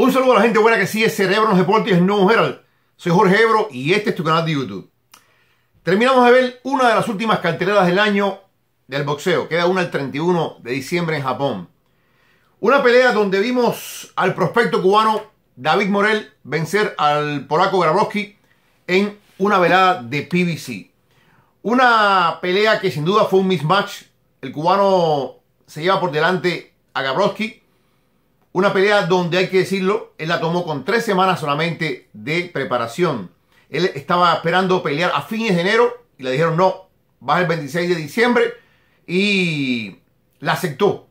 Un saludo a la gente buena que sigue Cerebro de Deportes no Herald. Soy Jorge Ebro y este es tu canal de YouTube. Terminamos de ver una de las últimas carteleras del año del boxeo. Queda una el 31 de diciembre en Japón. Una pelea donde vimos al prospecto cubano David Morel vencer al polaco Grabowski en una velada de PBC. Una pelea que sin duda fue un mismatch. El cubano se lleva por delante a Grabowski una pelea donde hay que decirlo, él la tomó con tres semanas solamente de preparación. Él estaba esperando pelear a fines de enero y le dijeron no, va el 26 de diciembre y la aceptó.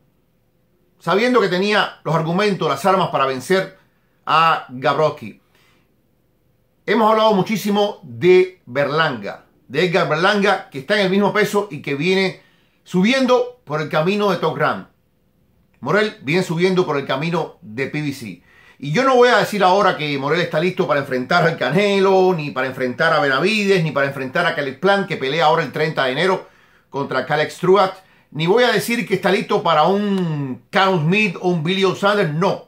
Sabiendo que tenía los argumentos, las armas para vencer a Gabroki. Hemos hablado muchísimo de Berlanga, de Edgar Berlanga, que está en el mismo peso y que viene subiendo por el camino de Top Morel viene subiendo por el camino de PBC. Y yo no voy a decir ahora que Morel está listo para enfrentar al Canelo, ni para enfrentar a Benavides, ni para enfrentar a Caleb Plan, que pelea ahora el 30 de enero contra calex Struat. Ni voy a decir que está listo para un count Smith o un Billy O'Sullivan, No.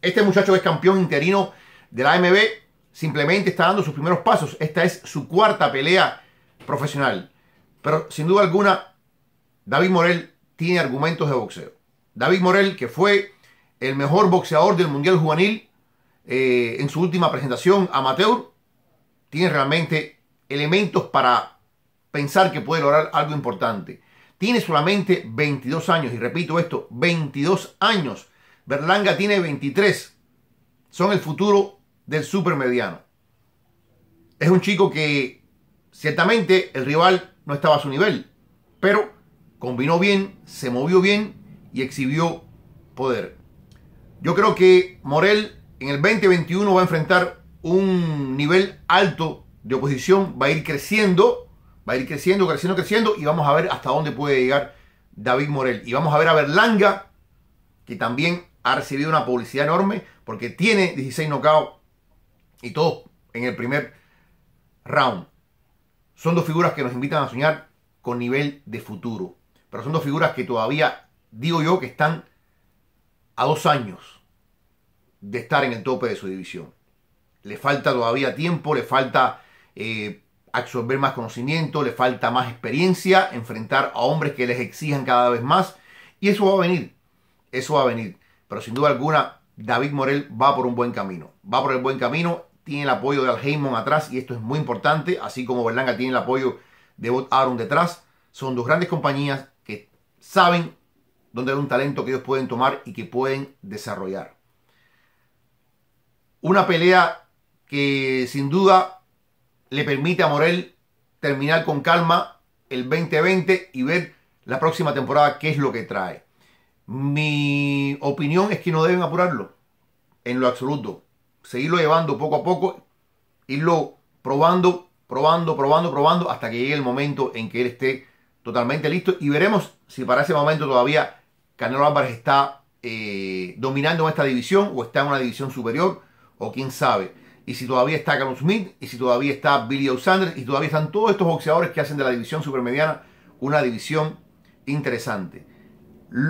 Este muchacho es campeón interino de la AMB. Simplemente está dando sus primeros pasos. Esta es su cuarta pelea profesional. Pero sin duda alguna, David Morel tiene argumentos de boxeo. David Morel, que fue el mejor boxeador del Mundial Juvenil eh, en su última presentación amateur, tiene realmente elementos para pensar que puede lograr algo importante. Tiene solamente 22 años, y repito esto, 22 años. Berlanga tiene 23. Son el futuro del supermediano. Es un chico que ciertamente el rival no estaba a su nivel, pero combinó bien, se movió bien y exhibió poder. Yo creo que Morel en el 2021 va a enfrentar un nivel alto de oposición, va a ir creciendo, va a ir creciendo, creciendo, creciendo y vamos a ver hasta dónde puede llegar David Morel. Y vamos a ver a Berlanga, que también ha recibido una publicidad enorme porque tiene 16 knockouts y todo en el primer round. Son dos figuras que nos invitan a soñar con nivel de futuro, pero son dos figuras que todavía digo yo que están a dos años de estar en el tope de su división. Le falta todavía tiempo, le falta eh, absorber más conocimiento, le falta más experiencia, enfrentar a hombres que les exijan cada vez más. Y eso va a venir, eso va a venir. Pero sin duda alguna, David Morel va por un buen camino. Va por el buen camino, tiene el apoyo de Alheimon atrás y esto es muy importante, así como Berlanga tiene el apoyo de Bot Aaron detrás. Son dos grandes compañías que saben donde hay un talento que ellos pueden tomar y que pueden desarrollar. Una pelea que sin duda le permite a Morel terminar con calma el 2020 y ver la próxima temporada qué es lo que trae. Mi opinión es que no deben apurarlo en lo absoluto. Seguirlo llevando poco a poco, irlo probando, probando, probando, probando hasta que llegue el momento en que él esté totalmente listo y veremos si para ese momento todavía Canelo Álvarez está eh, dominando esta división o está en una división superior o quién sabe. Y si todavía está Carlos Smith y si todavía está Billy O'Sander, y todavía están todos estos boxeadores que hacen de la división supermediana una división interesante.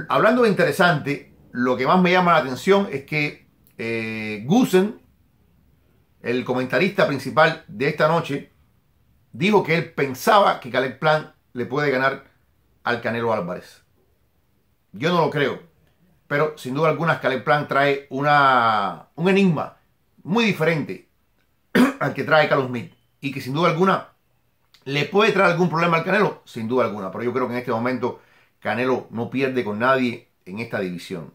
Hablando de interesante, lo que más me llama la atención es que eh, Gusen, el comentarista principal de esta noche, dijo que él pensaba que Caleb Plan le puede ganar al Canelo Álvarez. Yo no lo creo. Pero sin duda alguna, Plan trae una, un enigma muy diferente al que trae Carlos Smith. Y que sin duda alguna le puede traer algún problema al Canelo, sin duda alguna. Pero yo creo que en este momento Canelo no pierde con nadie en esta división.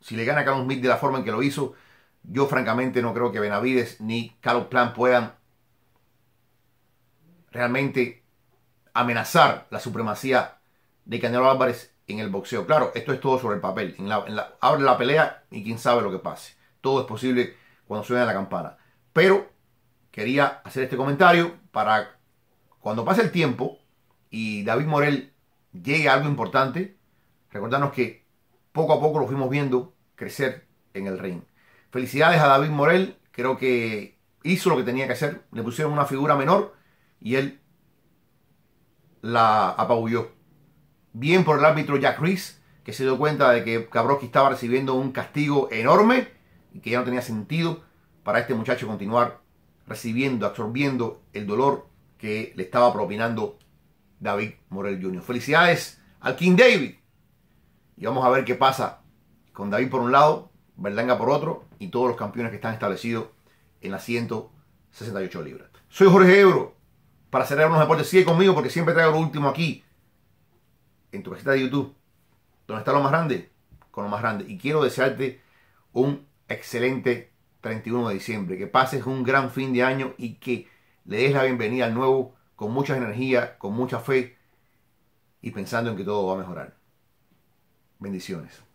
Si le gana a Carlos Smith de la forma en que lo hizo, yo francamente no creo que Benavides ni Carlos Plan puedan realmente amenazar la supremacía de Canelo Álvarez en el boxeo. Claro, esto es todo sobre el papel. abre la pelea y quién sabe lo que pase. Todo es posible cuando suena la campana. Pero quería hacer este comentario para cuando pase el tiempo y David Morel llegue a algo importante, recordarnos que poco a poco lo fuimos viendo crecer en el ring. Felicidades a David Morel, creo que hizo lo que tenía que hacer, le pusieron una figura menor y él la apabulló. Bien por el árbitro Jack Rees, que se dio cuenta de que Gabrowski estaba recibiendo un castigo enorme y que ya no tenía sentido para este muchacho continuar recibiendo, absorbiendo el dolor que le estaba propinando David Morel Jr. Felicidades al King David. Y vamos a ver qué pasa con David por un lado, Berlanga por otro y todos los campeones que están establecidos en las 168 libras. Soy Jorge Ebro. Para cerrar unos deportes, sigue conmigo porque siempre traigo lo último aquí en tu cajita de YouTube, donde está lo más grande, con lo más grande. Y quiero desearte un excelente 31 de diciembre, que pases un gran fin de año y que le des la bienvenida al nuevo con mucha energía, con mucha fe y pensando en que todo va a mejorar. Bendiciones.